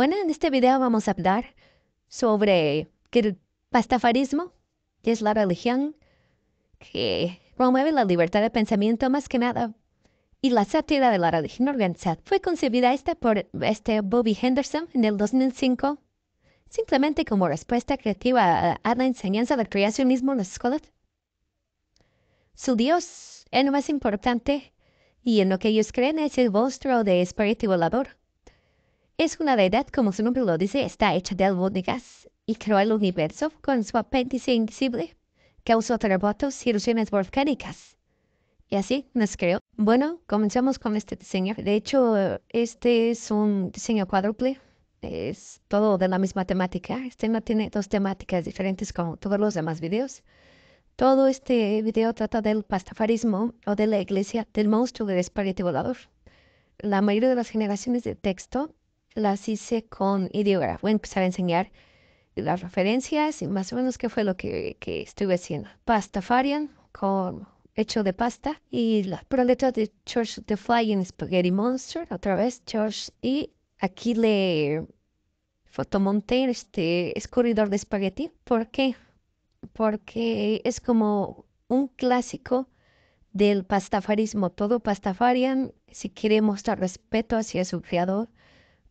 Bueno, en este video vamos a hablar sobre que el pastafarismo es la religión que promueve la libertad de pensamiento más que nada. Y la sátira de la religión organizada fue concebida esta por este Bobby Henderson en el 2005, simplemente como respuesta creativa a, la enseñanza del creacionismo en las escuelas. Su Dios es lo más importante y en lo que ellos creen es el vostro de espíritu labor. Es una deidad, como su nombre lo dice, está hecha de albóndigas y creó el universo con su apéndice invisible. Causó terremotos y erupciones volcánicas. Y así nos creó. Bueno, comenzamos con este diseño. De hecho, este es un diseño cuádruple. Es todo de la misma temática. Este no tiene dos temáticas diferentes como todos los demás videos. Todo este video trata del pastafarismo o de la iglesia del monstruo del espíritu volador. La mayoría de las generaciones de texto las hice con, ideógrafo. voy a empezar a enseñar las referencias y más o menos qué fue lo que, estuve haciendo. Pastafarian, con, hecho de pasta, y las letras de George the Flying Spaghetti Monster, otra vez George, y aquí le fotomonté este escurridor de espagueti. ¿Por qué? Porque es como un clásico del pastafarismo. Todo pastafarian, si quiere mostrar respeto hacia su creador,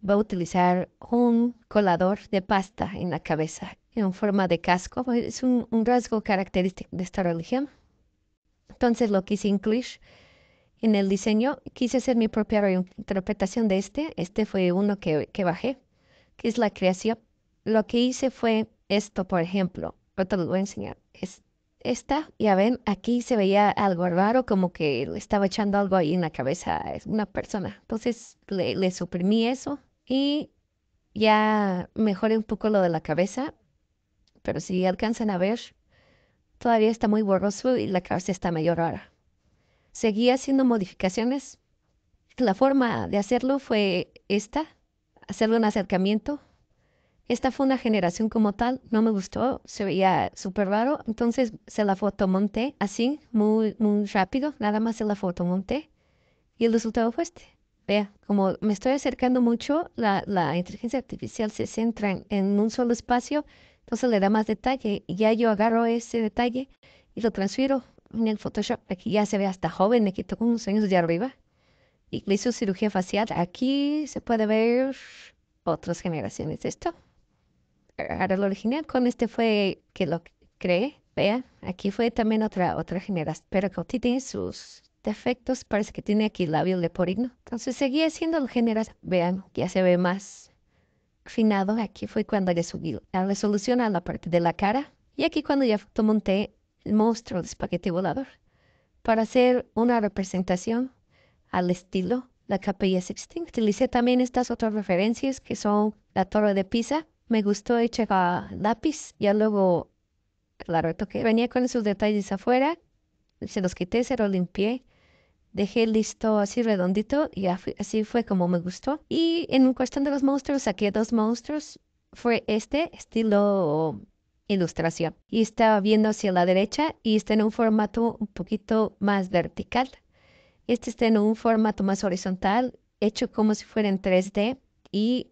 va a utilizar un colador de pasta en la cabeza en forma de casco. Es un, rasgo característico de esta religión. Entonces lo quise incluir en el diseño. Quise hacer mi propia interpretación de este. Este fue uno que, bajé, que es la creación. Lo que hice fue esto, por ejemplo. Ahorita les voy a enseñar. Es esta, ya ven, aquí se veía algo raro, como que le estaba echando algo ahí en la cabeza a una persona. Entonces le, le suprimí eso y ya mejoré un poco lo de la cabeza, pero si alcanzan a ver, todavía está muy borroso y la cabeza está mayor ahora. Seguí haciendo modificaciones. La forma de hacerlo fue esta, hacer un acercamiento. Esta fue una generación como tal, no me gustó, se veía súper raro, entonces se la fotomonté así, muy, muy rápido, nada más se la fotomonté y el resultado fue este. Vea, como me estoy acercando mucho, la, inteligencia artificial se centra en, un solo espacio, entonces le da más detalle y ya yo agarro ese detalle y lo transfiero en el Photoshop. Aquí ya se ve hasta joven, aquí tocó unos años de arriba y le hizo cirugía facial. Aquí se puede ver otras generaciones de esto. Ahora lo original con este fue que lo creé. vea, aquí fue también otra, otra generación, pero que tiene sus defectos, parece que tiene aquí labio leporino. Entonces seguía siendo el general. Vean, ya se ve más finado. Aquí fue cuando le subí la resolución a la parte de la cara. Y aquí cuando ya monté el monstruo de espagueti volador. Para hacer una representación al estilo la capilla Sixtina. Utilicé también estas otras referencias que son la torre de Pisa. Me gustó echar lápiz. Ya luego, claro, toqué. Venía con esos detalles afuera. Se los quité, se los limpié. Dejé listo así redondito y así fue como me gustó. Y en cuestión de los monstruos, saqué dos monstruos. Fue este estilo ilustración. Y estaba viendo hacia la derecha y está en un formato un poquito más vertical. Este está en un formato más horizontal, hecho como si fuera en 3D y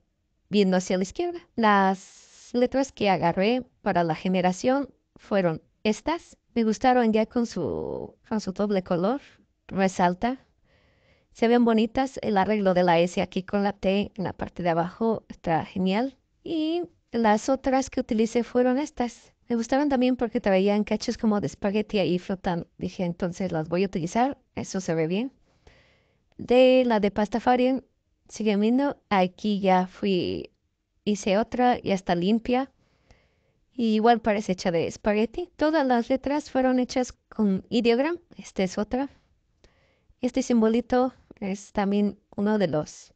viendo hacia la izquierda. Las letras que agarré para la generación fueron estas. Me gustaron ya con su, con su doble color, resalta. Se ven bonitas. El arreglo de la S aquí con la T en la parte de abajo está genial. Y las otras que utilicé fueron estas. Me gustaron también porque traían cachos como de espagueti ahí flotando. Dije, entonces las voy a utilizar. Eso se ve bien. De la de pasta farien sigue viendo. Aquí ya fui, hice otra, y está limpia. igual parece hecha de espagueti. Todas las letras fueron hechas con ideogram. Esta es otra. Este simbolito es también uno de los,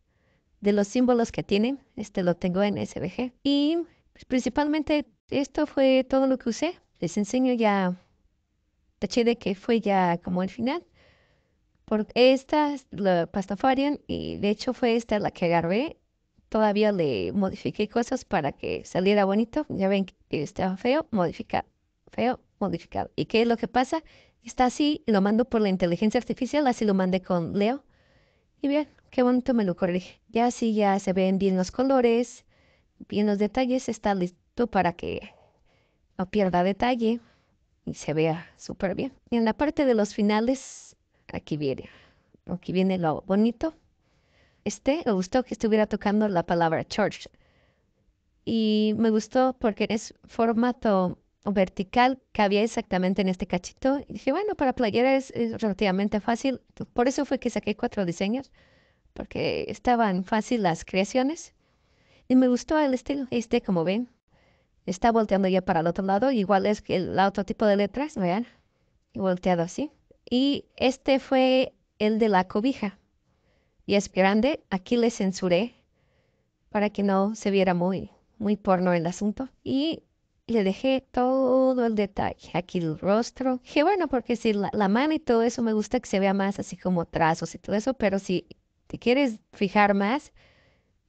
de los símbolos que tienen Este lo tengo en SVG. Y pues, principalmente esto fue todo lo que usé. Les enseño ya, taché de que fue ya como el final. Porque esta es la Pastafarian y de hecho fue esta la que agarré. Todavía le modifiqué cosas para que saliera bonito. Ya ven que estaba feo, modificado. Feo, modificado. ¿Y qué es lo que pasa? está así, lo mando por la inteligencia artificial, así lo mandé con Leo. Y bien, qué bonito me lo corrige. Ya así ya se ven bien los colores, bien los detalles, está listo para que no pierda detalle y se vea súper bien. Y en la parte de los finales, aquí viene, aquí viene lo bonito. Este me gustó que estuviera tocando la palabra church. Y me gustó porque es formato o vertical cabía exactamente en este cachito. Y dije, bueno, para playera es, relativamente fácil. Por eso fue que saqué cuatro diseños, porque estaban fácil las creaciones. Y me gustó el estilo. Este, como ven, está volteando ya para el otro lado. Igual es que el otro tipo de letras, vean. Y volteado así. Y este fue el de la cobija. Y es grande. Aquí le censuré para que no se viera muy, muy porno el asunto. Y le dejé todo el detalle. Aquí el rostro. Que bueno, porque si la, mano y todo eso me gusta que se vea más así como trazos y todo eso, pero si te quieres fijar más,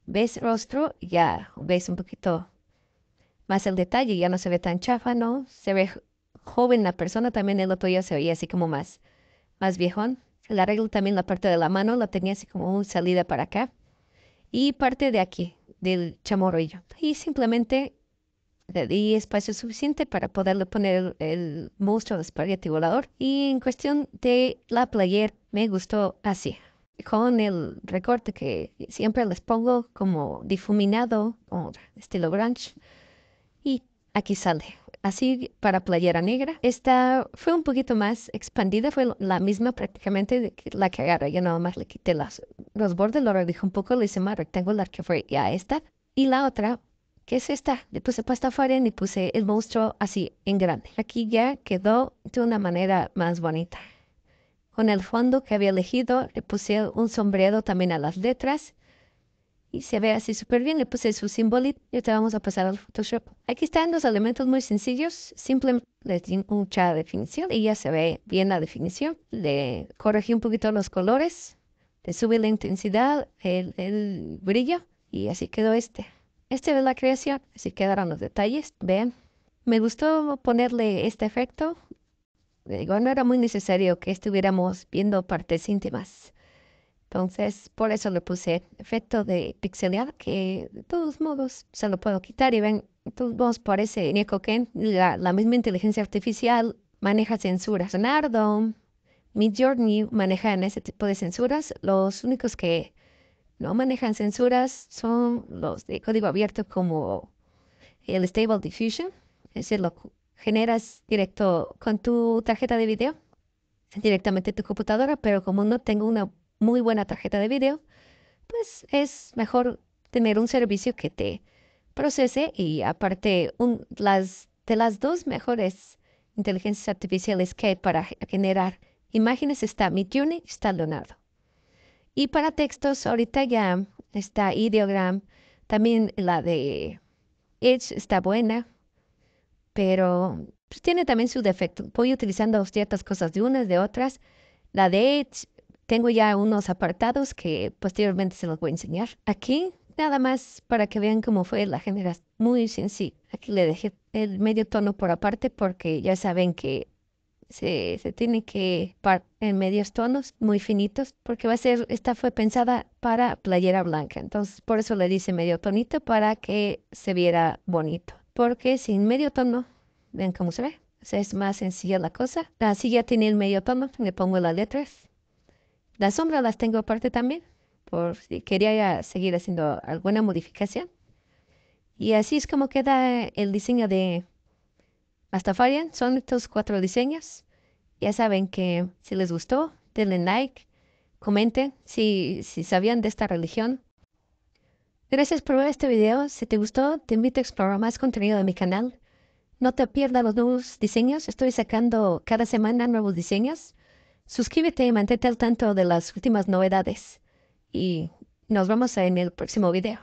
ves rostro, ya ves un poquito más el detalle, ya no se ve tan chafa, ¿no? Se ve joven la persona, también el otro día se veía así como más, más viejón. El arreglo también la parte de la mano la tenía así como salida para acá y parte de aquí, del chamorrillo. Y simplemente le di espacio suficiente para poderle poner el monstruo de espagueti volador. Y en cuestión de la player, me gustó así, con el recorte que siempre les pongo como difuminado o estilo branch. Y aquí sale. Así para playera negra. Esta fue un poquito más expandida, fue la misma prácticamente la que agarré. Yo nada más le quité las, los bordes, lo redije un poco, le hice más rectangular que fue ya esta. Y la otra ¿qué es esta? Le puse pasta y y puse el monstruo así en grande. Aquí ya quedó de una manera más bonita. Con el fondo que había elegido, le puse un sombreado también a las letras. Y se ve así súper bien. Le puse su simbolito. Y te vamos a pasar al Photoshop. Aquí están los elementos muy sencillos. Simplemente le di de definición y ya se ve bien la definición. Le corregí un poquito los colores. Le sube la intensidad, el brillo. Y así quedó este. Este es la creación, así quedaron los detalles, vean. Me gustó ponerle este efecto. Digo, no era muy necesario que estuviéramos viendo partes íntimas. Entonces, por eso le puse efecto de pixelear, que de todos modos se lo puedo quitar y ven, de todos modos parece Nico Ken, la, la, misma inteligencia artificial maneja censuras. Leonardo, Midjourney manejan ese tipo de censuras, los únicos que no manejan censuras son los de código abierto como el Stable Diffusion, es decir, lo generas directo con tu tarjeta de video, directamente tu computadora, pero como no tengo una muy buena tarjeta de video, pues es mejor tener un servicio que te procese y aparte las, de las dos mejores inteligencias artificiales que hay para generar imágenes está Midjourney y está Leonardo. Y para textos, ahorita ya está Ideogram, también la de Edge está buena, pero pues, tiene también su defecto. Voy utilizando ciertas cosas de unas, de otras. La de Edge, tengo ya unos apartados que posteriormente se los voy a enseñar. Aquí, nada más para que vean cómo fue la generación. Muy sencillo. Aquí le dejé el medio tono por aparte porque ya saben que se, tiene que en medios tonos muy finitos porque va a ser, esta fue pensada para playera blanca, entonces por eso le dice medio tonito para que se viera bonito, porque sin medio tono, ven cómo se ve, es más sencilla la cosa. Así ya tiene el medio tono, le pongo las letras. Las sombras las tengo aparte también, por si quería seguir haciendo alguna modificación. Y así es como queda el diseño de, Mastafarian son estos cuatro diseños. Ya saben que si les gustó, denle like, comenten si, si sabían de esta religión. Gracias por ver este video. Si te gustó, te invito a explorar más contenido de mi canal. No te pierdas los nuevos diseños. Estoy sacando cada semana nuevos diseños. Suscríbete y mantente al tanto de las últimas novedades. Y nos vemos en el próximo video.